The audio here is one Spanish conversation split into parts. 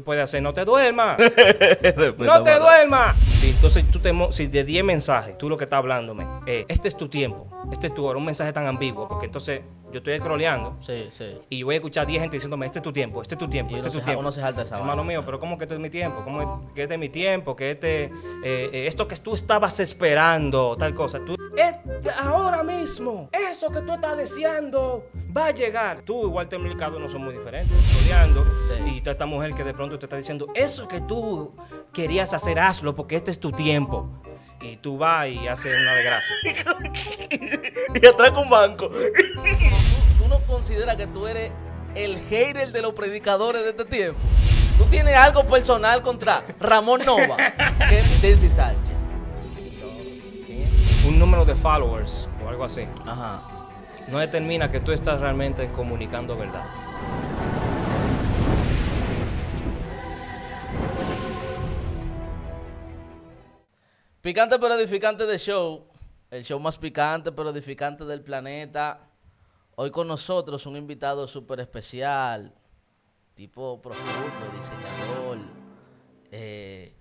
puede puedes hacer, no te duerma no te duermas. si entonces tú te, si de 10 mensajes, tú lo que estás hablándome, este es tu tiempo, este es tu hora, un mensaje tan ambiguo, porque entonces yo estoy escrolleando sí, sí. y voy a escuchar 10 gente diciéndome, este es tu tiempo, este es tu tiempo, este es tu tiempo. Hermano mío, pero ¿cómo que este es mi tiempo? ¿Cómo que este es mi tiempo? Que este, eh, eh, esto que tú estabas esperando, tal cosa. Este, ahora mismo, eso que tú estás deseando va a llegar. Tú y Walter Mercado no son muy diferentes, estudiando. Y esta mujer que de pronto te está diciendo, eso que tú querías hacer, hazlo porque este es tu tiempo. Y tú vas y haces una desgracia. y atraca un banco. ¿Tú, no consideras que tú eres el hater de los predicadores de este tiempo? ¿Tú tienes algo personal contra Ramón Nova, que es Sánchez? un número de followers o algo así, Ajá. no determina que tú estás realmente comunicando verdad. Picante pero edificante de show, el show más picante pero edificante del planeta. Hoy con nosotros un invitado súper especial, tipo profundo, diseñador, eh,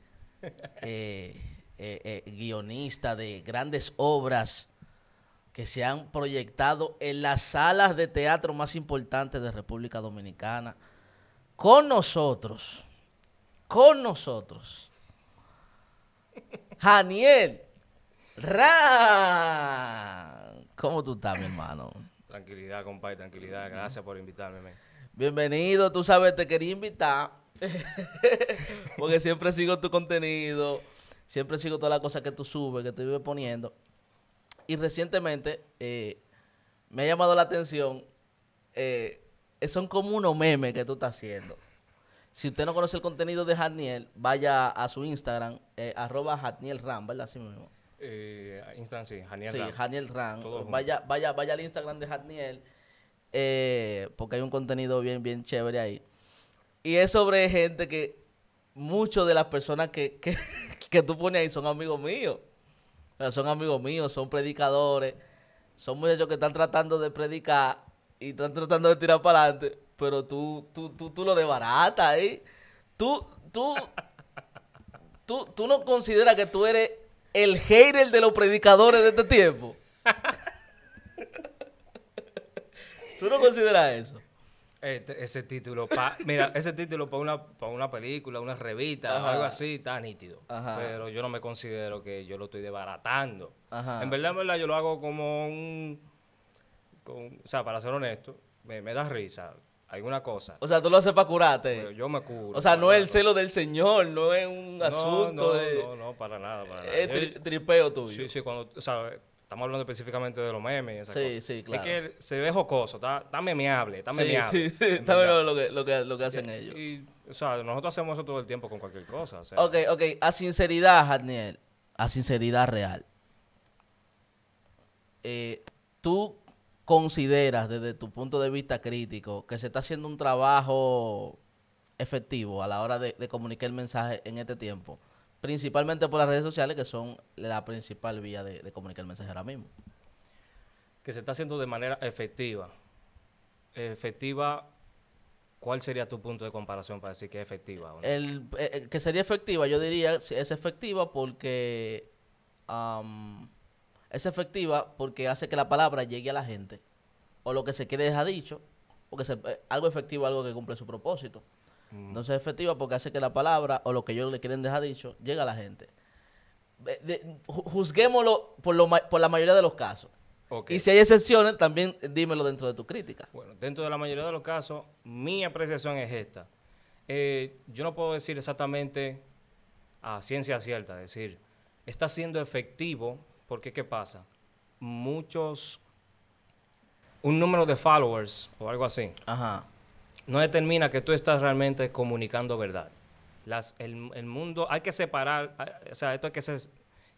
eh, eh, eh, guionista de grandes obras que se han proyectado en las salas de teatro más importantes de República Dominicana, con nosotros, con nosotros, Daniel Ra. ¿Cómo tú estás, mi hermano? Tranquilidad, compadre, tranquilidad. Gracias por invitarme. Bienvenido, tú sabes, te quería invitar, porque siempre sigo tu contenido Siempre sigo todas las cosas que tú subes, que tú vives poniendo. Y recientemente eh, me ha llamado la atención, eh, eh, son como unos memes que tú estás haciendo. Si usted no conoce el contenido de Haniel vaya a su Instagram, eh, arroba Ram, ¿verdad? Así mismo. Instagram, sí, vaya, vaya, vaya al Instagram de Haniel porque hay un contenido bien, bien chévere ahí. Y es sobre gente que muchas de las personas que, que tú pones ahí son amigos míos. son amigos míos, son predicadores, son muchachos que están tratando de predicar y están tratando de tirar para adelante, pero tú, tú, tú, tú lo desbaratas ahí. Tú, tú, tú, tú no consideras que tú eres el hater de los predicadores de este tiempo. ¿Tú no consideras eso? Este, ese título, mira, ese título para una, una película, una revista, algo así, está nítido. Pero yo no me considero que yo lo estoy desbaratando. En verdad, yo lo hago como un... o sea, para ser honesto, me, da risa alguna cosa. O sea, tú lo haces para curarte. Pues yo, me curo. O sea, no es el celo del Señor, no es un asunto de... No, no, para nada, para nada. Es tripeo tuyo. Sí, sí, cuando, o sea, Estamos hablando específicamente de los memes. Y esas cosas. sí, claro. Es que se ve jocoso, está, está memeable, está memeable. Sí, lo que, lo, que, hacen ellos. o sea, nosotros hacemos eso todo el tiempo con cualquier cosa. Ok, ok, a sinceridad, Daniel, a sinceridad real. Eh, ¿Tú consideras desde tu punto de vista crítico que se está haciendo un trabajo efectivo a la hora de, de comunicar el mensaje en este tiempo? principalmente por las redes sociales, que son la principal vía de, comunicar el mensaje ahora mismo. Que se está haciendo de manera efectiva. Efectiva ¿cuál sería tu punto de comparación para decir que es efectiva? el, eh, eh, que sería efectiva, yo diría es efectiva porque es efectiva porque hace que la palabra llegue a la gente o lo que se quiere dejar dicho, porque eh, algo efectivo, algo que cumple su propósito. Entonces es efectiva porque hace que la palabra o lo que ellos le quieren dejar dicho llegue a la gente. juzguémoslo por, lo, por la mayoría de los casos. Y si hay excepciones, también dímelo dentro de tu crítica. Bueno, dentro de la mayoría de los casos, mi apreciación es esta. Eh, yo no puedo decir exactamente a ciencia cierta, es decir, está siendo efectivo porque ¿qué pasa? Muchos, un número de followers o algo así, Ajá no determina que tú estás realmente comunicando verdad. Las, el, mundo, hay que separar, o sea, esto hay que ser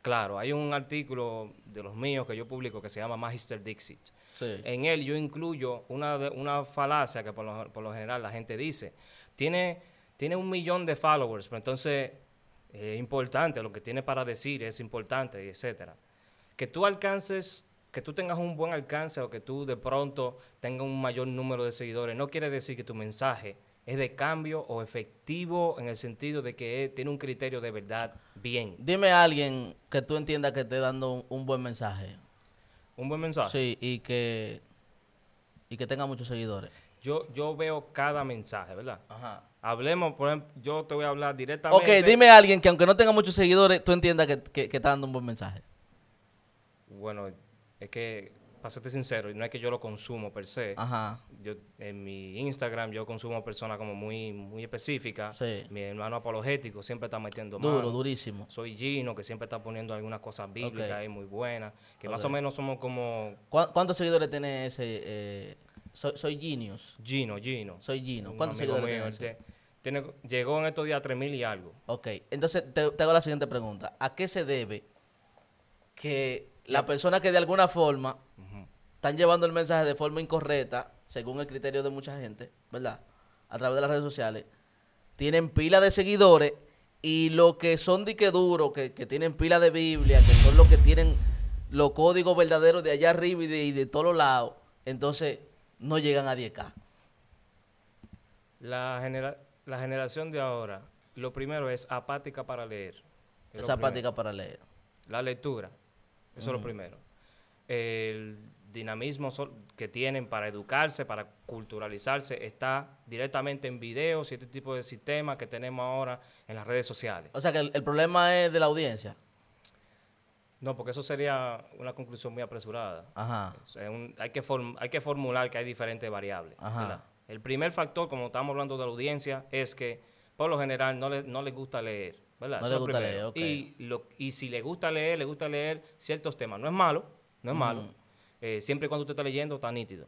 claro. Hay un artículo de los míos que yo publico que se llama Magister Dixit. En él yo incluyo una, falacia que por lo, general la gente dice. Tiene, tiene un millón de followers, pero entonces eh, es importante, lo que tiene para decir es importante, etcétera. Que tú alcances que tú tengas un buen alcance o que tú de pronto tengas un mayor número de seguidores, no quiere decir que tu mensaje es de cambio o efectivo en el sentido de que tiene un criterio de verdad bien. Dime a alguien que tú entiendas que esté dando un, buen mensaje. ¿Un buen mensaje? Sí, y que, y que tenga muchos seguidores. Yo, yo veo cada mensaje, ¿verdad? Ajá. Hablemos, por ejemplo, yo te voy a hablar directamente. Ok, dime a alguien que aunque no tenga muchos seguidores, tú entiendas que, que, que está dando un buen mensaje. Bueno, es que, para sincero, no es que yo lo consumo per se. Ajá. en mi Instagram yo consumo personas como muy, muy específicas. Mi hermano apologético siempre está metiendo Duro, durísimo. Soy Gino, que siempre está poniendo algunas cosas bíblicas ahí muy buenas. Que más o menos somos como... ¿Cuántos seguidores tiene ese...? Eh, soy, soy Gino, Gino. Soy Gino. ¿Cuántos seguidores tiene llegó en estos días a 3.000 y algo. Ok, entonces te, te, hago la siguiente pregunta. ¿A qué se debe que la persona que de alguna forma están llevando el mensaje de forma incorrecta, según el criterio de mucha gente, ¿verdad? A través de las redes sociales, tienen pila de seguidores y lo que son dique duro, que, tienen pila de Biblia, que son los que tienen los códigos verdaderos de allá arriba y de, de todos lados, entonces no llegan a 10K. La, la generación de ahora, lo primero es apática para leer. Es, apática para leer. La lectura. Eso es lo primero. El dinamismo que tienen para educarse, para culturalizarse, está directamente en videos y este tipo de sistemas que tenemos ahora en las redes sociales. O sea que el, problema es de la audiencia. No, porque eso sería una conclusión muy apresurada. Ajá. hay, que hay que formular que hay diferentes variables. El primer factor, como estamos hablando de la audiencia, es que por lo general no, no les gusta leer. No le gusta leer, y, si le gusta leer, le gusta leer ciertos temas. No es malo, no es malo. Eh, siempre y cuando usted está leyendo, está nítido.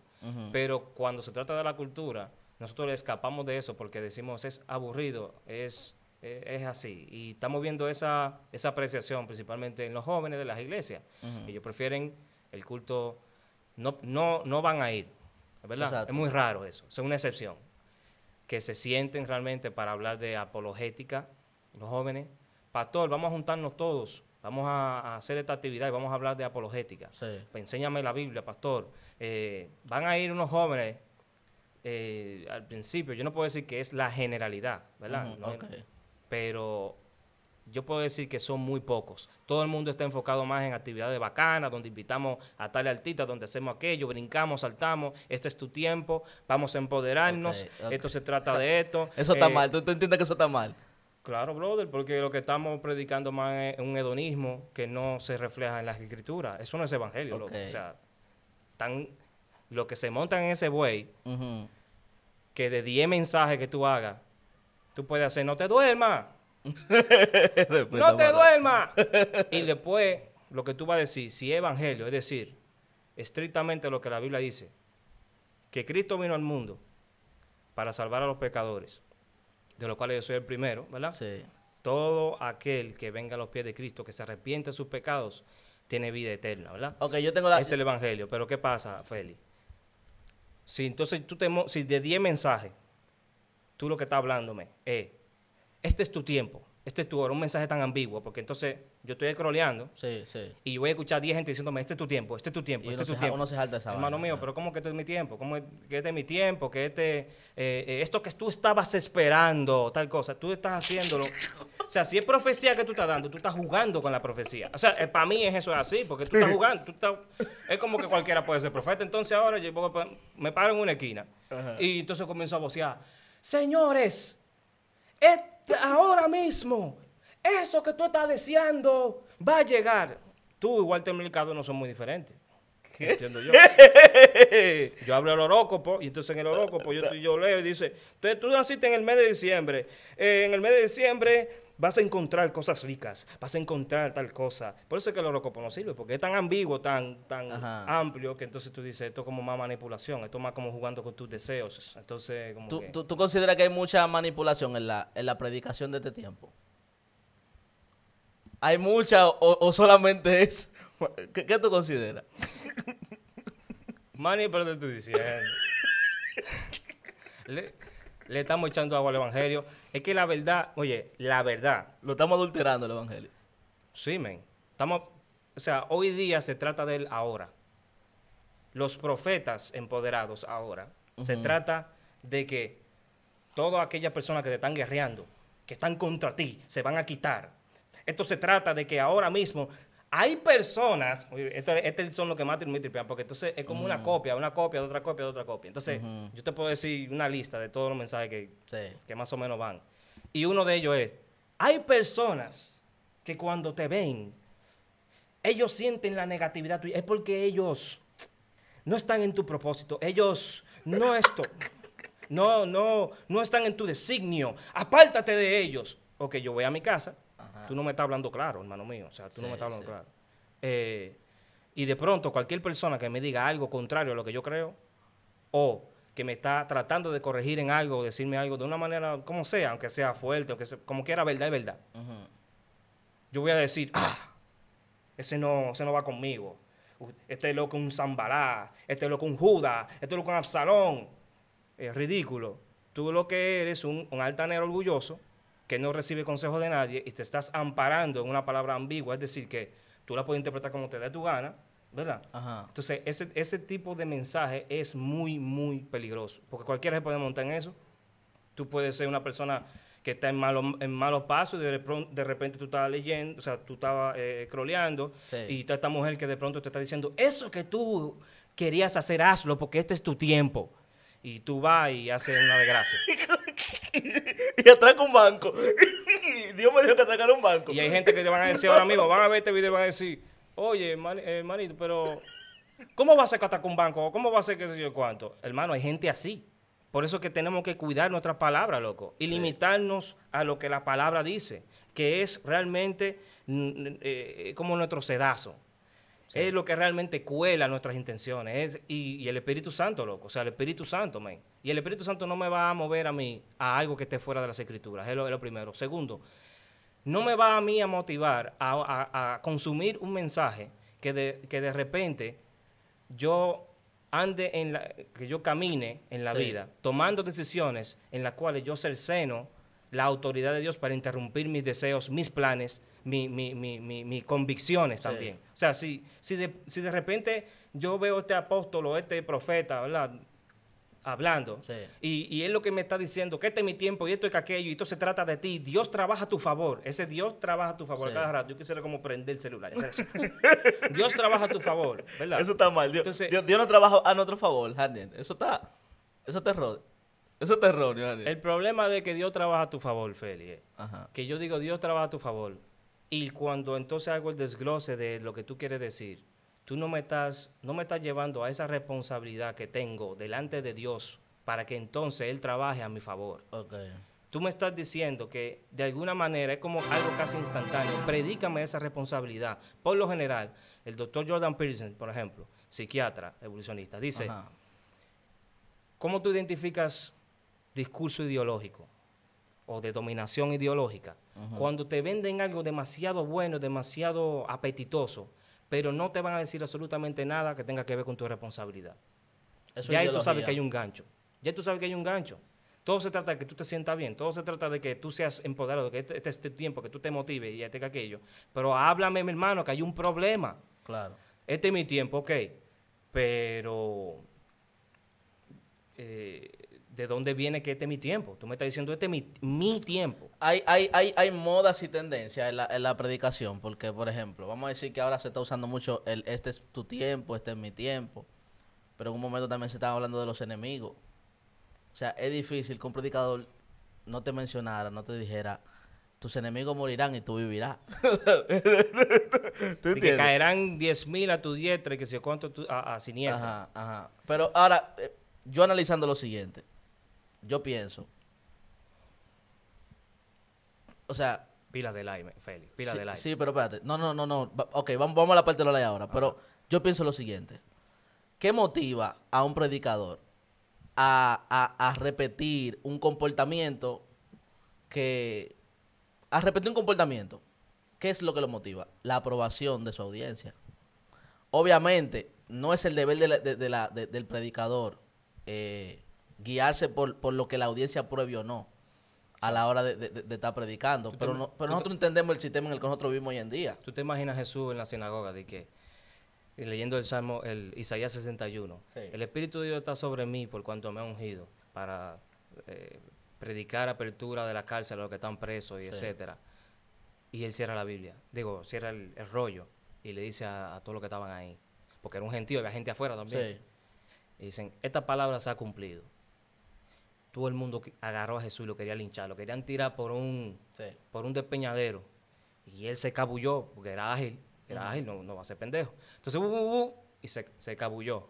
Pero cuando se trata de la cultura, nosotros le escapamos de eso porque decimos es aburrido, es, eh, es, así. Y estamos viendo esa, esa apreciación principalmente en los jóvenes de las iglesias. Ellos prefieren el culto, no, no, no van a ir, ¿verdad? Es muy raro eso, es una excepción. Que se sienten realmente para hablar de apologética, los jóvenes, pastor, vamos a juntarnos todos, vamos a, hacer esta actividad y vamos a hablar de apologética. enséñame la Biblia, pastor. Eh, van a ir unos jóvenes eh, al principio, yo no puedo decir que es la generalidad, ¿verdad? Pero yo puedo decir que son muy pocos. Todo el mundo está enfocado más en actividades bacanas, donde invitamos a tal artista, donde hacemos aquello, brincamos, saltamos, este es tu tiempo, vamos a empoderarnos, esto se trata de esto. eso está eh, mal, tú, tú entiendes que eso está mal. Claro, brother, porque lo que estamos predicando más es un hedonismo que no se refleja en las escrituras. Eso no es evangelio, loco. O sea, lo que se monta en ese buey, que de 10 mensajes que tú hagas, tú puedes hacer, no te duermas. no te duermas. y después, lo que tú vas a decir, si es evangelio, es decir, estrictamente lo que la Biblia dice, que Cristo vino al mundo para salvar a los pecadores de los cuales yo soy el primero, ¿verdad? Sí. Todo aquel que venga a los pies de Cristo, que se arrepiente de sus pecados, tiene vida eterna, ¿verdad? Ok, yo tengo la... Es el evangelio, pero ¿qué pasa, Feli? Si entonces tú te... si de 10 mensajes, tú lo que estás hablándome es, este es tu tiempo, este es tu hora, un mensaje tan ambiguo, porque entonces yo estoy croleando y yo voy a escuchar a 10 gente diciéndome, este es tu tiempo, este es tu tiempo, este es tu se, tiempo. Uno se salta esa Hermano mío, pero ¿cómo que este es mi tiempo? ¿Cómo que este es mi tiempo? ¿Que este, eh, eh, esto que tú estabas esperando, tal cosa, tú estás haciéndolo. O sea, si es profecía que tú estás dando, tú estás jugando con la profecía. O sea, eh, para mí es eso así, porque tú estás jugando, tú estás, es como que cualquiera puede ser profeta. Entonces ahora yo me paro en una esquina y entonces comienzo a vocear, señores, esto ahora mismo, eso que tú estás deseando va a llegar. Tú y Walter Mercado no son muy diferentes. Entiendo yo. yo hablo el horócopo y entonces en el horócopo yo, yo leo y dice, tú naciste en el mes de diciembre. Eh, en el mes de diciembre vas a encontrar cosas ricas, vas a encontrar tal cosa. Por eso es que el orocopo no sirve, porque es tan ambiguo, tan, tan amplio, que entonces tú dices, esto es como más manipulación, esto es más como jugando con tus deseos. Entonces, como ¿Tú, tú, consideras que hay mucha manipulación en la, en la predicación de este tiempo? ¿Hay mucha o, solamente es? ¿Qué, tú consideras? Mani, pero te diciendo. le estamos echando agua al Evangelio. Es que la verdad, oye, la verdad. Lo estamos adulterando el Evangelio. Sí, men. Estamos, o sea, hoy día se trata del ahora. Los profetas empoderados ahora. Se trata de que todas aquellas personas que te están guerreando, que están contra ti, se van a quitar. Esto se trata de que ahora mismo hay personas, estos este son los que más me tripean, porque entonces es como una copia, una copia de otra copia de otra copia. Entonces, yo te puedo decir una lista de todos los mensajes que, más o menos van. Y uno de ellos es, hay personas que cuando te ven, ellos sienten la negatividad tuya. Es porque ellos no están en tu propósito. Ellos no esto. No, no, no están en tu designio. Apártate de ellos. Ok, yo voy a mi casa tú no me estás hablando claro, hermano mío. O sea, tú no me estás hablando claro. Eh, y de pronto, cualquier persona que me diga algo contrario a lo que yo creo, o que me está tratando de corregir en algo, decirme algo de una manera, como sea, aunque sea fuerte, aunque sea, como quiera, verdad es verdad. Yo voy a decir, ah, ese no, va conmigo. Este es loco un Zambalá, este es loco un Judas, este es loco un Absalón. Es ridículo. Tú lo que eres, un, un altanero orgulloso, que no recibe consejo de nadie y te estás amparando en una palabra ambigua, es decir, que tú la puedes interpretar como te dé tu gana, ¿verdad? Entonces, ese, ese tipo de mensaje es muy, muy peligroso, porque cualquiera se puede montar en eso. Tú puedes ser una persona que está en malos en pasos y de, de, repente tú estás leyendo, o sea, tú estabas eh, croleando y está esta mujer que de pronto te está diciendo, eso que tú querías hacer, hazlo porque este es tu tiempo. Y tú vas y haces una desgracia. y atraca un banco. Dios me dijo que atracara un banco. Y hay gente que te van a decir ahora mismo, van a ver este video y van a decir, oye, hermanito, manito, pero ¿cómo va a ser que atraca un banco? ¿Cómo va a ser que sé yo cuánto? Hermano, hay gente así. Por eso es que tenemos que cuidar nuestras palabras, loco, y limitarnos a lo que la palabra dice, que es realmente eh, como nuestro sedazo. Es lo que realmente cuela nuestras intenciones. y, el Espíritu Santo, loco. O sea, el Espíritu Santo, man. Y el Espíritu Santo no me va a mover a mí a algo que esté fuera de las escrituras. Es lo, primero. Segundo, no me va a mí a motivar a, consumir un mensaje que de, repente yo ande en la, que yo camine en la vida, tomando decisiones en las cuales yo cerceno la autoridad de Dios para interrumpir mis deseos, mis planes, mi, mis convicciones también. O sea, si, si, de, si de repente yo veo este apóstol o este profeta, Hablando. Y, y es lo que me está diciendo, que este es mi tiempo y esto es aquello y esto se trata de ti. Dios trabaja a tu favor. Ese Dios trabaja a tu favor Yo quisiera como prender el celular. Dios trabaja a tu favor, Eso está mal. Dios, no trabaja a nuestro favor, Daniel. Eso está... Eso te terror. Eso es terror, El problema de que Dios trabaja a tu favor, Feli, eh, que yo digo Dios trabaja a tu favor y cuando entonces hago el desglose de lo que tú quieres decir, tú no me estás, no me estás llevando a esa responsabilidad que tengo delante de Dios para que entonces Él trabaje a mi favor. Tú me estás diciendo que de alguna manera es como algo casi instantáneo. Predícame esa responsabilidad. Por lo general, el doctor Jordan Pearson, por ejemplo, psiquiatra, evolucionista, dice, ¿cómo tú identificas discurso ideológico? o de dominación ideológica, cuando te venden algo demasiado bueno, demasiado apetitoso, pero no te van a decir absolutamente nada que tenga que ver con tu responsabilidad. ya tú sabes que hay un gancho. Ya tú sabes que hay un gancho. Todo se trata de que tú te sientas bien, todo se trata de que tú seas empoderado, que este, este, este tiempo, que tú te motives y este aquello. Pero háblame, mi hermano, que hay un problema. Claro. Este es mi tiempo, ok. Pero eh, de dónde viene que este es mi tiempo. Tú me estás diciendo este es mi, tiempo. Hay, hay, hay, hay modas y tendencias en la, predicación, porque, por ejemplo, vamos a decir que ahora se está usando mucho el este es tu tiempo, este es mi tiempo, pero en un momento también se estaba hablando de los enemigos. O sea, es difícil que un predicador no te mencionara, no te dijera, tus enemigos morirán y tú vivirás. y que caerán 10.000 a tu diestra y que se cuánto a, a siniestra. Ajá, ajá. Pero ahora, eh, yo analizando lo siguiente yo pienso. O sea. Pila de like, Félix Pila de like. Sí, pero espérate. No, no, no, no. Ok, vamos, vamos a la parte de la ley ahora. Pero yo pienso lo siguiente. ¿Qué motiva a un predicador a, a, repetir un comportamiento que. a repetir un comportamiento? ¿Qué es lo que lo motiva? La aprobación de su audiencia. Obviamente, no es el deber del predicador eh, guiarse por, lo que la audiencia apruebe o no a la hora de, estar predicando. Pero, no, nosotros entendemos el sistema en el que nosotros vivimos hoy en día. ¿Tú te imaginas Jesús en la sinagoga de que, eh, leyendo el Salmo, el Isaías 61, el Espíritu de Dios está sobre mí por cuanto me ha ungido para eh, predicar apertura de la cárcel a los que están presos y etcétera. Y él cierra la Biblia, digo, cierra el, rollo y le dice a, todos los que estaban ahí, porque era un gentío, había gente afuera también. Y dicen, esta palabra se ha cumplido todo el mundo agarró a Jesús y lo quería linchar, lo querían tirar por un, por un despeñadero. Y él se cabulló, porque era ágil, era ágil, no, va a ser pendejo. Entonces, uh, uh, uh, y se, cabulló.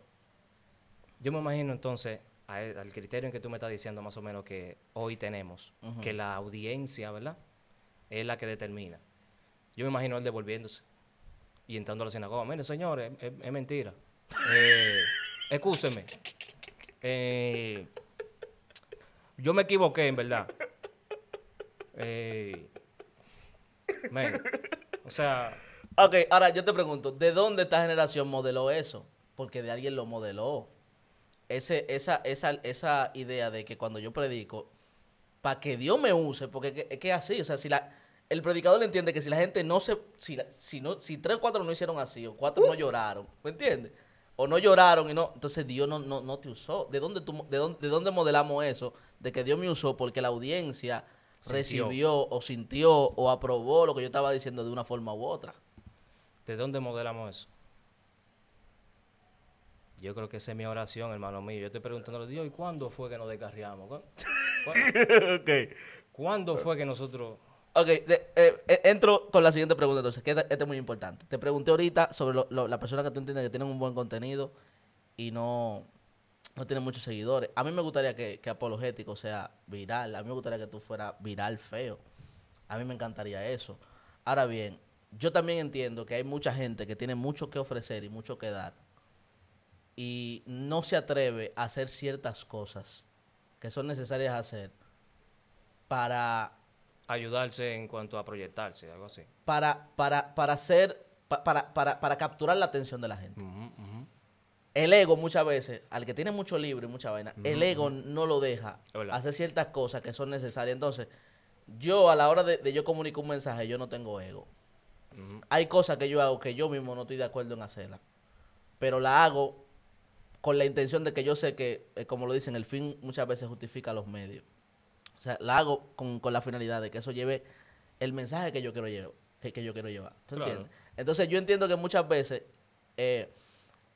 Yo me imagino entonces e, al, criterio en que tú me estás diciendo más o menos que hoy tenemos, que la audiencia, ¿verdad? Es la que determina. Yo me imagino él devolviéndose y entrando a la sinagoga. Mire, señores, es, mentira. Eh, excúseme. Eh, yo me equivoqué, en verdad. Eh, o sea... Ok, ahora yo te pregunto, ¿de dónde esta generación modeló eso? Porque de alguien lo modeló. Ese, esa, esa, esa idea de que cuando yo predico, para que Dios me use, porque es que así, o sea, si la, el predicador entiende que si la gente no se, si, si, no, si tres o cuatro no hicieron así, o cuatro no lloraron, ¿me entiendes? o no lloraron y no, entonces Dios no, no, no te usó. ¿De dónde, de, dónde, modelamos eso? De que Dios me usó porque la audiencia recibió o sintió o aprobó lo que yo estaba diciendo de una forma u otra. ¿De dónde modelamos eso? Yo creo que esa es mi oración, hermano mío. Yo estoy preguntando a Dios, ¿y cuándo fue que nos descarriamos? ¿Cuándo fue que nosotros Ok, eh, eh, entro con la siguiente pregunta entonces, que esta, es muy importante. Te pregunté ahorita sobre lo, lo, la persona que tú entiendes que tienen un buen contenido y no, no tienen muchos seguidores. A mí me gustaría que, que Apologético sea viral, a mí me gustaría que tú fueras viral feo. A mí me encantaría eso. Ahora bien, yo también entiendo que hay mucha gente que tiene mucho que ofrecer y mucho que dar y no se atreve a hacer ciertas cosas que son necesarias hacer para ayudarse en cuanto a proyectarse, algo así. Para, para, para hacer, para, capturar la atención de la gente. El ego muchas veces, al que tiene mucho libro y mucha vaina, el ego no lo deja hace hacer ciertas cosas que son necesarias. Entonces, yo a la hora de, yo comunico un mensaje, yo no tengo ego. Hay cosas que yo hago que yo mismo no estoy de acuerdo en hacerlas, pero la hago con la intención de que yo sé que, eh, como lo dicen, el fin muchas veces justifica los medios. O sea, la hago con, la finalidad de que eso lleve el mensaje que yo quiero llevar. Que, yo quiero llevar. ¿Tú entiendes? Entonces yo entiendo que muchas veces eh,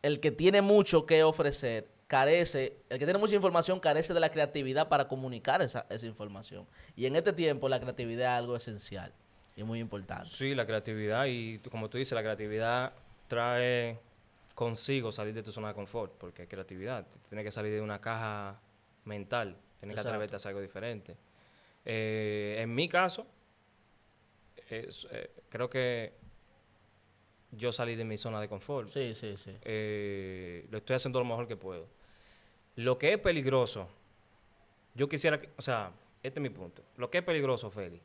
el que tiene mucho que ofrecer carece, el que tiene mucha información carece de la creatividad para comunicar esa, información. Y en este tiempo la creatividad es algo esencial y muy importante. Sí, la creatividad y como tú dices, la creatividad trae consigo salir de tu zona de confort, porque creatividad, tiene que salir de una caja mental. Tienes que atreverte a hacer algo diferente. Eh, en mi caso, eh, creo que yo salí de mi zona de confort. Sí, sí, sí. Eh, lo estoy haciendo lo mejor que puedo. Lo que es peligroso, yo quisiera, que, o sea, este es mi punto. Lo que es peligroso, Feli,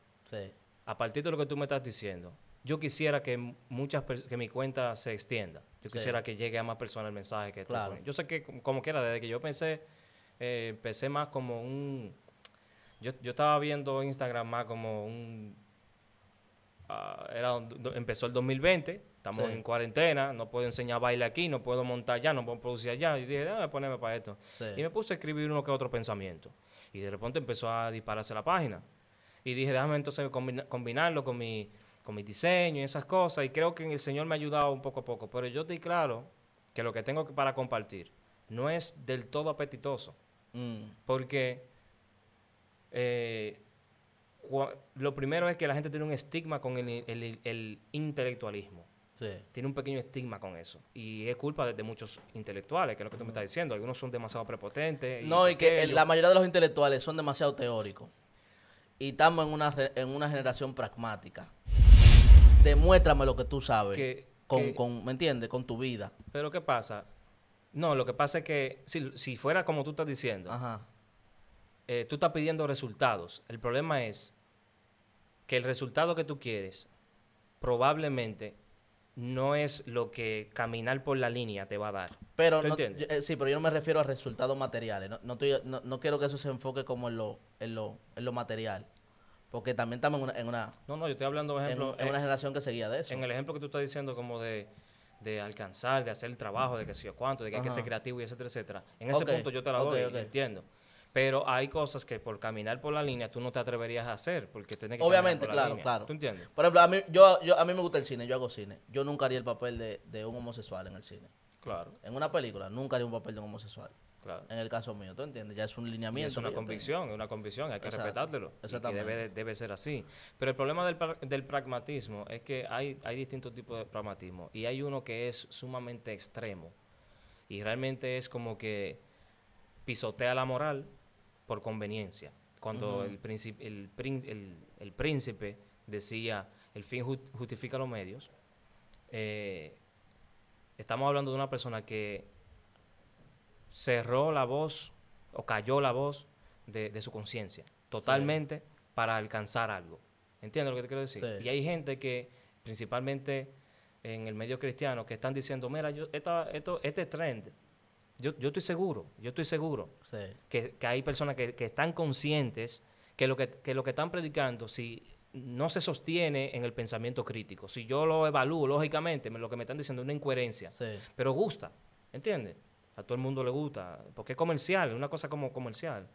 a partir de lo que tú me estás diciendo, yo quisiera que muchas que mi cuenta se extienda. Yo quisiera que llegue a más personas el mensaje que claro. tú Yo sé que como quiera, desde que yo pensé eh, empecé más como un... Yo, yo, estaba viendo Instagram más como un... Ah, era, empezó el 2020, estamos en cuarentena, no puedo enseñar baile aquí, no puedo montar ya no puedo producir ya Y dije, déjame ponerme para esto. Y me puse a escribir uno que otro pensamiento. Y de repente empezó a dispararse la página. Y dije, déjame entonces combinarlo con mi, con mi diseño y esas cosas. Y creo que el Señor me ha ayudado un poco a poco. Pero yo estoy claro que lo que tengo para compartir no es del todo apetitoso. Mm. Porque eh, lo primero es que la gente tiene un estigma con el, intelectualismo. Tiene un pequeño estigma con eso. Y es culpa de, muchos intelectuales, que es lo que tú me estás diciendo. Algunos son demasiado prepotentes. no, y que la mayoría de los intelectuales son demasiado teóricos. Y estamos en una, en una generación pragmática. Demuéstrame lo que tú sabes. ¿Me entiendes? Con tu vida. Pero ¿qué pasa? No, lo que pasa es que si, fuera como tú estás diciendo, eh, tú estás pidiendo resultados. El problema es que el resultado que tú quieres probablemente no es lo que caminar por la línea te va a dar. Pero eh, sí, pero yo no me refiero a resultados materiales. No, quiero que eso se enfoque como en lo, en lo, en lo material. Porque también estamos en una, No, no, yo estoy hablando, En, una eh, generación que seguía de eso. En el ejemplo que tú estás diciendo como de de alcanzar, de hacer el trabajo, de que sé yo cuánto, de que hay que ser creativo y etcétera, etcétera. En ese punto yo te la doy, okay, okay. entiendo. Pero hay cosas que por caminar por la línea tú no te atreverías a hacer porque tienes que Obviamente, claro, claro. ¿Tú entiendes? Por ejemplo, a mí, yo, a mí me gusta el cine, yo hago cine. Yo nunca haría el papel de, de un homosexual en el cine. Claro. En una película, nunca haría un papel de un homosexual. En el caso mío, ¿tú entiendes? Ya es un lineamiento. es una convicción, es una convicción, hay que respetártelo. debe, ser así. Pero el problema del, pragmatismo es que hay, hay distintos tipos de pragmatismo y hay uno que es sumamente extremo y realmente es como que pisotea la moral por conveniencia. Cuando el, príncipe, el, príncipe decía el fin justifica los medios, eh, estamos hablando de una persona que cerró la voz o cayó la voz de, su conciencia totalmente para alcanzar algo. ¿Entiendes lo que te quiero decir? Y hay gente que, principalmente en el medio cristiano, que están diciendo, mira, yo, esta, esto, este trend, yo, estoy seguro, yo estoy seguro que, hay personas que, están conscientes que lo que, lo que están predicando, si no se sostiene en el pensamiento crítico. Si yo lo evalúo, lógicamente, lo que me están diciendo es una incoherencia. Pero gusta, ¿entiendes? a todo el mundo le gusta, porque es comercial, es una cosa como comercial.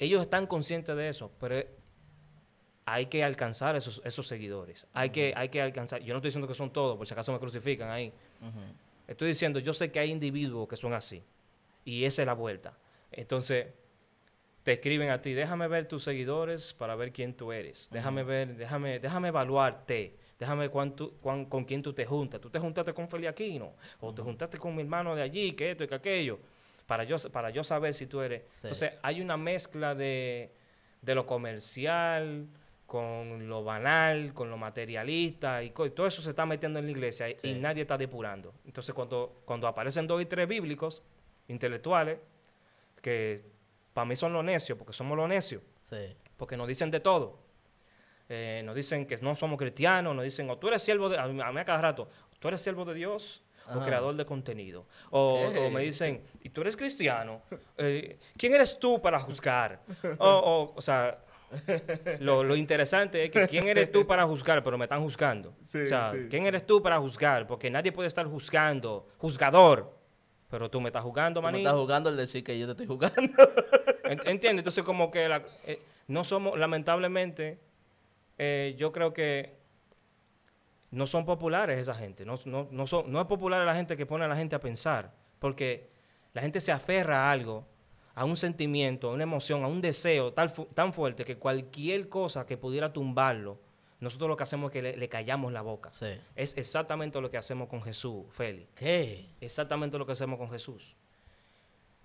Ellos están conscientes de eso, pero hay que alcanzar esos, esos seguidores. Hay, que, hay que alcanzar. Yo no estoy diciendo que son todos, por si acaso me crucifican ahí. Estoy diciendo, yo sé que hay individuos que son así. Y esa es la vuelta. Entonces, te escriben a ti, déjame ver tus seguidores para ver quién tú eres. Déjame ver, déjame, déjame evaluarte déjame cuánto, con quién tú te juntas. Tú te juntaste con Aquino. o te juntaste con mi hermano de allí, que esto y que aquello, para yo, para yo saber si tú eres. Entonces, hay una mezcla de, lo comercial con lo banal, con lo materialista, y, todo eso se está metiendo en la iglesia y, nadie está depurando. Entonces, cuando, cuando aparecen dos y tres bíblicos, intelectuales, que para mí son los necios, porque somos los necios, porque nos dicen de todo. Eh, nos dicen que no somos cristianos, nos dicen, o tú eres siervo de, a mí a cada rato, tú eres siervo de Dios o creador de contenido. O, me dicen, y tú eres cristiano, eh, ¿quién eres tú para juzgar? o, o, sea, lo, interesante es que quién eres tú para juzgar, pero me están juzgando. o sea, ¿quién eres tú para juzgar? Porque nadie puede estar juzgando, juzgador. Pero tú me estás juzgando, maní. Me estás jugando el decir que yo te estoy juzgando. ¿Entiendes? entonces como que eh, no somos, lamentablemente, eh, yo creo que no son populares esa gente. No, no, es popular la gente que pone a la gente a pensar, porque la gente se aferra a algo, a un sentimiento, a una emoción, a un deseo tal tan fuerte que cualquier cosa que pudiera tumbarlo, nosotros lo que hacemos es que le, callamos la boca. Es exactamente lo que hacemos con Jesús, Félix. ¿Qué? Exactamente lo que hacemos con Jesús.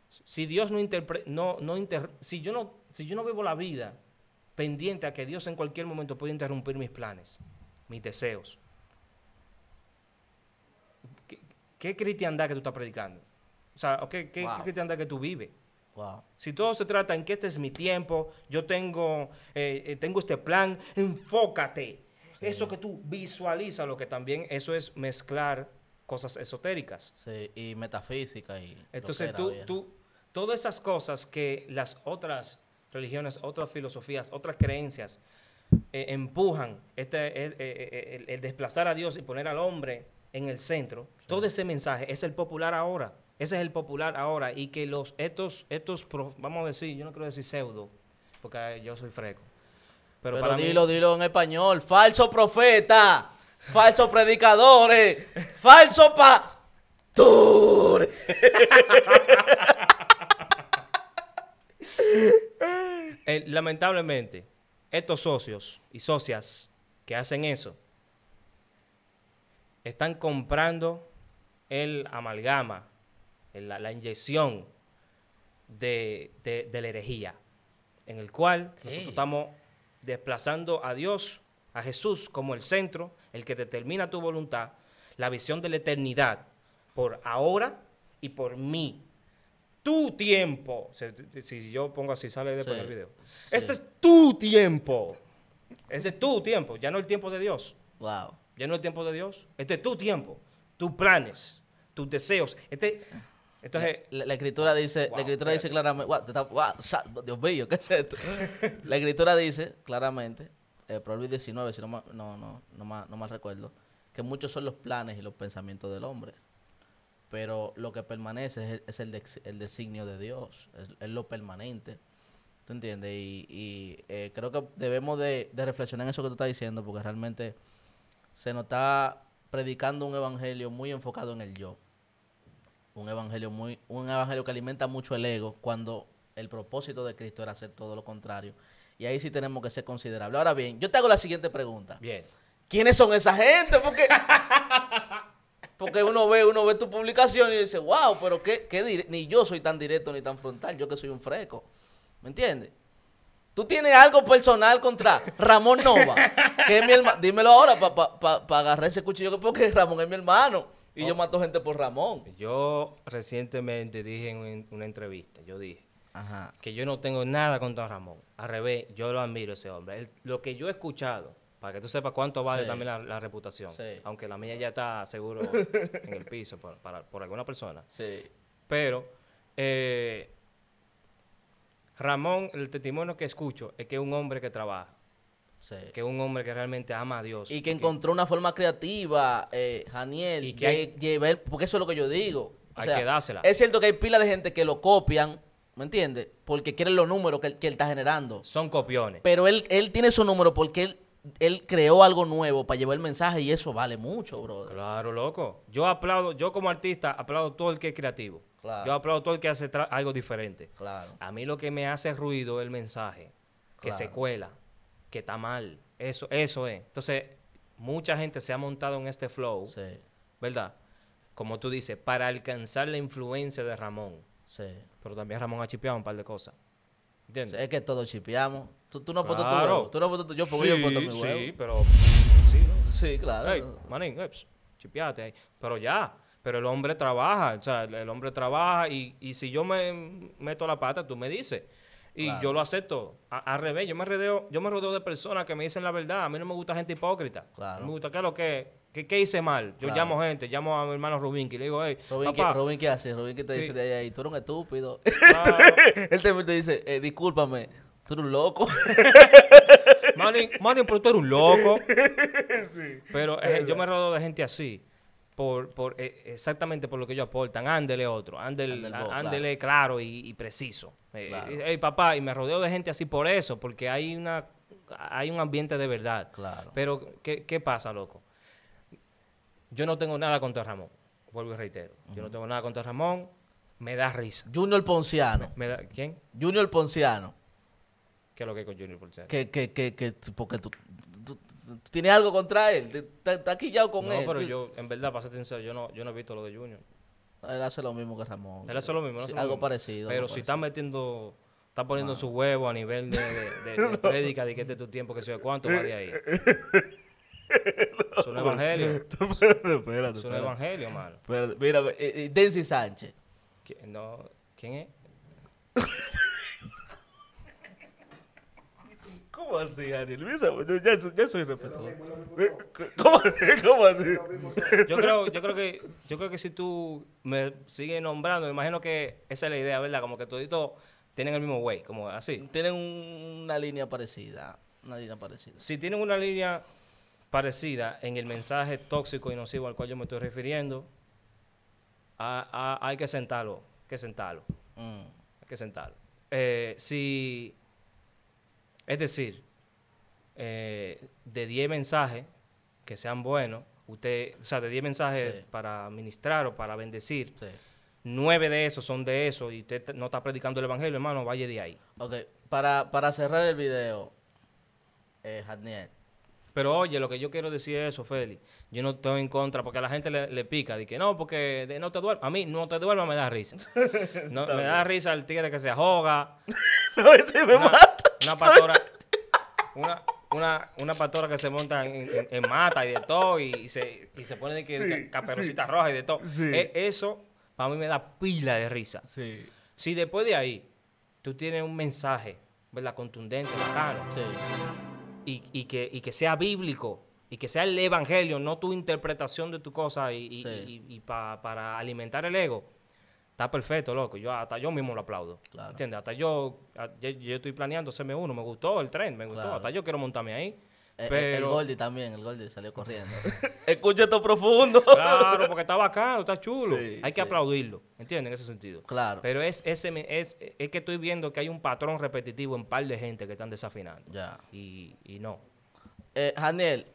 Si Dios no, no, no si yo no si yo no vivo la vida pendiente a que Dios en cualquier momento puede interrumpir mis planes, mis deseos. ¿Qué, cristiandad que tú estás predicando? O sea, ¿qué, cristiandad que tú vives? Si todo se trata en que este es mi tiempo, yo tengo, eh, eh, tengo este plan, enfócate. Eso que tú visualizas, lo que también eso es mezclar cosas esotéricas. Sí, y metafísica y... Entonces tú, tú, todas esas cosas que las otras religiones, otras filosofías, otras creencias eh, empujan este, eh, eh, el, desplazar a Dios y poner al hombre en el centro, todo ese mensaje es el popular ahora. Ese es el popular ahora y que los estos estos vamos a decir, yo no quiero decir pseudo, porque ah, yo soy freco. Pero, para dilo, mí, dilo en español, falso profeta, falso predicadores, falso pa Eh, lamentablemente, estos socios y socias que hacen eso están comprando el amalgama, la, inyección de, la herejía, en el cual nosotros estamos desplazando a Dios, a Jesús como el centro, el que determina tu voluntad, la visión de la eternidad por ahora y por mí tu tiempo. Si, yo pongo así, sale después del video. Este es tu tiempo. Este es tu tiempo, ya no el tiempo de Dios. Wow. Ya no el tiempo de Dios. Este es tu tiempo, tus planes, tus deseos. Este, entonces, la, escritura dice, la escritura dice claramente, Dios la escritura dice claramente, eh, Proverbios 19, si no, no, no, no, no más recuerdo, que muchos son los planes y los pensamientos del hombre, pero lo que permanece es, el, designio de Dios, es, lo permanente. ¿Tú entiendes? Y, eh, creo que debemos de, reflexionar en eso que tú estás diciendo, porque realmente se nos está predicando un evangelio muy enfocado en el yo. Un evangelio, muy, un evangelio que alimenta mucho el ego cuando el propósito de Cristo era hacer todo lo contrario. Y ahí sí tenemos que ser considerables. Ahora bien, yo te hago la siguiente pregunta. Bien. ¿Quiénes son esa gente? Porque Porque uno ve, uno ve tu publicación y dice, wow, pero qué, ni yo soy tan directo ni tan frontal, yo que soy un fresco ¿Me entiendes? ¿Tú tienes algo personal contra Ramón Nova? Que Dímelo ahora para agarrar ese cuchillo, porque Ramón es mi hermano. Y yo mato gente por Ramón. Yo recientemente dije en una entrevista, yo dije que yo no tengo nada contra Ramón. Al revés, yo lo admiro ese hombre. lo que yo he escuchado para que tú sepas cuánto vale también la, reputación. Aunque la mía ya está seguro en el piso por, alguna persona. Sí. Pero eh, Ramón, el testimonio que escucho es que es un hombre que trabaja. Sí. Que es un hombre que realmente ama a Dios. Y que encontró una forma creativa, eh, Janiel, y que porque eso es lo que yo digo. hay que dársela. Es cierto que hay pila de gente que lo copian, ¿me entiendes? Porque quieren los números que, él está generando. Son copiones. Pero él, él tiene su número porque él él creó algo nuevo para llevar el mensaje y eso vale mucho, brother. Claro, loco. Yo aplaudo, yo como artista aplaudo todo el que es creativo. Yo aplaudo todo el que hace algo diferente. Claro. A mí lo que me hace ruido es el mensaje, que se cuela, que está mal. Eso, eso es. Entonces, mucha gente se ha montado en este flow, sí. ¿verdad? Como tú dices, para alcanzar la influencia de Ramón. Sí. Pero también Ramón ha chipeado un par de cosas es que todos chipeamos. Tú, no claro. tu huevo. Tú no tu yo puedo yo mi huevo. Sí, pero. Sí, ¿no? sí claro. manín, pues, chipeate ahí. Pero ya. Pero el hombre trabaja. O sea, el, hombre trabaja y, y, si yo me meto la pata, tú me dices. Y yo lo acepto. al revés, yo me, rodeo, yo me rodeo de personas que me dicen la verdad. A mí no me gusta gente hipócrita. Claro. Me gusta que lo que ¿Qué, ¿Qué, hice mal? Yo llamo llamo gente, llamo a mi hermano Rubín y le digo, hey, Rubín, papá, ¿qué, ¿qué hace? Rubín, ¿qué te dice de ahí? Tú eres un estúpido. Él también te dice, eh, discúlpame, tú eres un loco. manny pero tú eres un loco. Pero eh, yo me rodeo de gente así. Por, por eh, exactamente por lo que ellos aportan. Ándele otro, ándele, ándele claro. y, y preciso. Hey, papá, y me rodeo de gente así por eso, porque hay una hay un ambiente de verdad. Claro. Pero, ¿qué, qué pasa, loco? Yo no tengo nada contra Ramón. Vuelvo y reitero. Yo no tengo nada contra Ramón. Me da risa. Junior Ponciano. Me, da, ¿Quién? Junior Ponciano. ¿Qué es lo que hay con Junior Ponciano? Que, que, que, que porque tú, tú, tienes algo contra él. Estás quillado con él. No, pero yo, en verdad, para ser sincero, yo no, yo no he visto lo de Junior. Él hace lo mismo que Ramón. Él hace lo mismo. algo parecido. Pero si está metiendo está poniendo su huevo a nivel de, de, de, de de que este es tu tiempo, que se cuánto, va de ahí. Es evangelio. espérate, espérate. evangelio, mano. mira, eh, eh, Denzi Sánchez. ¿Quién, no, ¿quién es? ¿Cómo así, Daniel? Ya, ya soy respetuoso. Eh, ¿Cómo, ¿Cómo así? Yo creo, yo creo que yo creo que si tú me sigues nombrando, me imagino que esa es la idea, ¿verdad? Como que todos tienen el mismo way, como así. Tienen una línea parecida, una línea parecida. Si tienen una línea parecida en el mensaje tóxico y nocivo al cual yo me estoy refiriendo, hay que sentarlo, que sentarlo, hay que sentarlo. Mm. Eh, si, es decir, eh, de 10 mensajes que sean buenos, usted, o sea, de 10 mensajes para ministrar o para bendecir, sí. 9 de esos son de eso y usted no está predicando el evangelio, hermano, vaya de ahí. Ok, para, cerrar el video, eh, pero oye, lo que yo quiero decir es eso, Feli. Yo no estoy en contra porque a la gente le, pica. De que no, porque no te duermas. A mí no te duermas me da risa. me da risa el tigre que se ahoga. no, ese me una, mata. Una pastora. una, pastora que se monta en, mata y de todo. Y, se, pone de que, caperucita roja y de todo. E, eso para mí me da pila de risa. Si después de ahí tú tienes un mensaje, ¿verdad? Contundente, bacano. Sí y, que, que sea bíblico y que sea el evangelio, no tu interpretación de tu cosa y, para alimentar el ego, está perfecto, loco. Yo hasta yo mismo lo aplaudo. ¿Entiendes? Hasta yo, ah, yo, estoy planeando hacerme uno. Me gustó el tren, me gustó. Hasta yo quiero montarme ahí. Eh, eh, el, el también, el Goldie salió corriendo. Escucha esto profundo. claro, porque está bacano, está chulo. hay que aplaudirlo, ¿entiendes? En ese sentido. Claro. Pero es, es, que estoy viendo que hay un patrón repetitivo en par de gente que están desafinando. Ya. Y, y no. Eh, Janiel,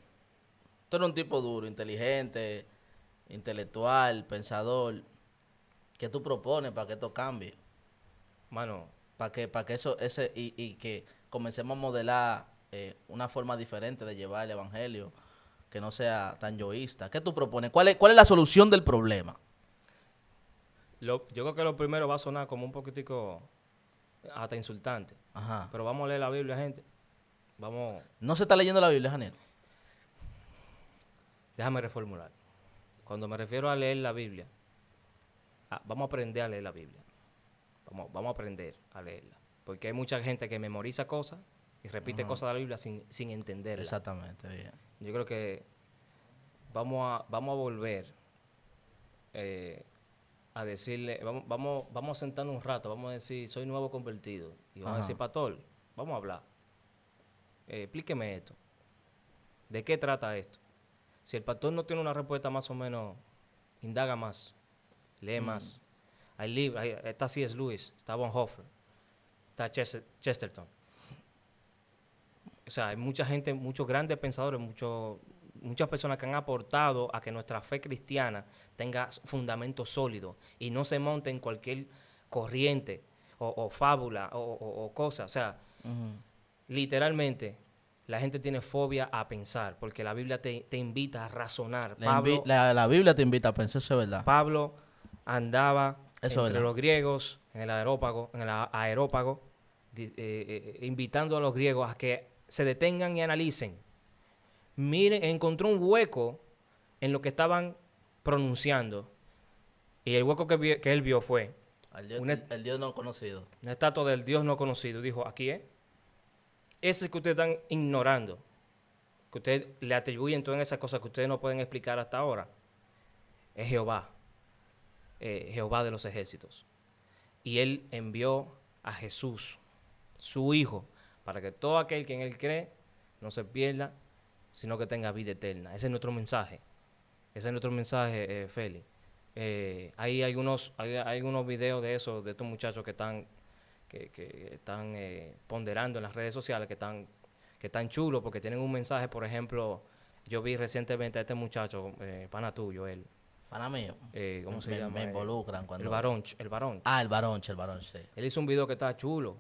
tú eres un tipo duro, inteligente, intelectual, pensador. ¿Qué tú propones para que esto cambie? Mano. Para que, para que eso, ese, y, y que comencemos a modelar eh, una forma diferente de llevar el Evangelio que no sea tan yoísta. ¿Qué tú propones? ¿Cuál es, cuál es la solución del problema? yo creo que lo primero va a sonar como un poquitico hasta insultante. Pero vamos a leer la Biblia, gente. Vamos. No se está leyendo la Biblia, Janet. Déjame reformular. Cuando me refiero a leer la Biblia, ah, vamos a aprender a leer la Biblia. Vamos, vamos a aprender a leerla. Porque hay mucha gente que memoriza cosas y repite cosas de la Biblia sin, sin entenderla. Exactamente, Yo creo que vamos a, vamos a volver eh, a decirle, vamos, vamos, vamos a sentarnos un rato, vamos a decir, soy nuevo convertido. Y vamos a decir, Pastor, vamos a hablar. Eh, explíqueme esto. ¿De qué trata esto? Si el pastor no tiene una respuesta más o menos, indaga más, lee más. Hay libros, está C.S. Lewis, está Bonhoeffer, está Chesterton o sea, hay mucha gente, muchos grandes pensadores, muchas personas que han aportado a que nuestra fe cristiana tenga fundamento sólido y no se monte en cualquier corriente o, fábula o, cosa. O sea, literalmente la gente tiene fobia a pensar porque la Biblia te, invita a razonar. La, Biblia te invita a pensar, eso es verdad. Pablo andaba entre los griegos en el aerópago, en el aerópago eh, eh, invitando a los griegos a que se detengan y analicen. Miren, encontró un hueco en lo que estaban pronunciando. Y el hueco que, que él vio fue... El Dios, no conocido. Una estatua del Dios no conocido. Dijo, aquí es. Ese que ustedes están ignorando. Que ustedes le atribuyen todas esas cosas que ustedes no pueden explicar hasta ahora. Es Jehová. Eh, Jehová de los ejércitos. Y él envió a Jesús, su hijo, para que todo aquel que en Él cree no se pierda, sino que tenga vida eterna. Ese es nuestro mensaje. Ese es nuestro mensaje, eh, Feli. Eh, hay algunos hay, videos de eso, de estos muchachos que están, que, están eh, ponderando en las redes sociales, que están, que están chulos, porque tienen un mensaje, por ejemplo, yo vi recientemente a este muchacho, eh, pana tuyo, él. Pana mío. ¿Cómo se llama? Me involucran cuando. El varón. el Baronch. Ah, el Baronch, el Baronch, sí. Él hizo un video que está chulo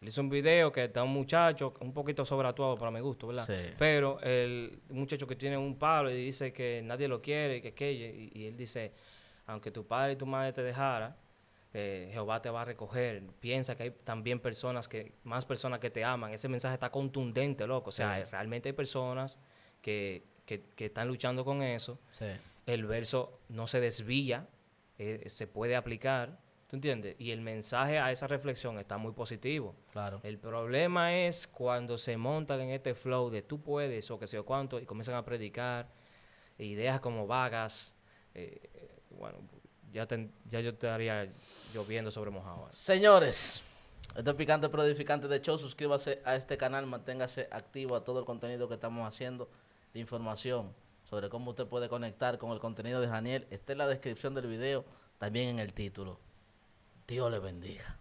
él hizo un video que está un muchacho un poquito sobreactuado para mi gusto, ¿verdad? Sí. Pero el muchacho que tiene un palo y dice que nadie lo quiere, y que aquello, y, y él dice, aunque tu padre y tu madre te dejara, eh, Jehová te va a recoger. Piensa que hay también personas que, más personas que te aman. Ese mensaje está contundente, loco. O sea, realmente hay personas que, que, están luchando con eso. Sí. El verso no se desvía, eh, se puede aplicar Entiende Y el mensaje a esa reflexión está muy positivo. Claro. El problema es cuando se montan en este flow de tú puedes o que sé yo cuánto y comienzan a predicar ideas como vagas. Eh, eh, bueno, ya, ya yo estaría lloviendo sobre mojado. Señores, esto es Picante Pero Edificante de Show. Suscríbase a este canal, manténgase activo a todo el contenido que estamos haciendo de información sobre cómo usted puede conectar con el contenido de Daniel. Está en la descripción del video, también en el título. Dios le bendiga.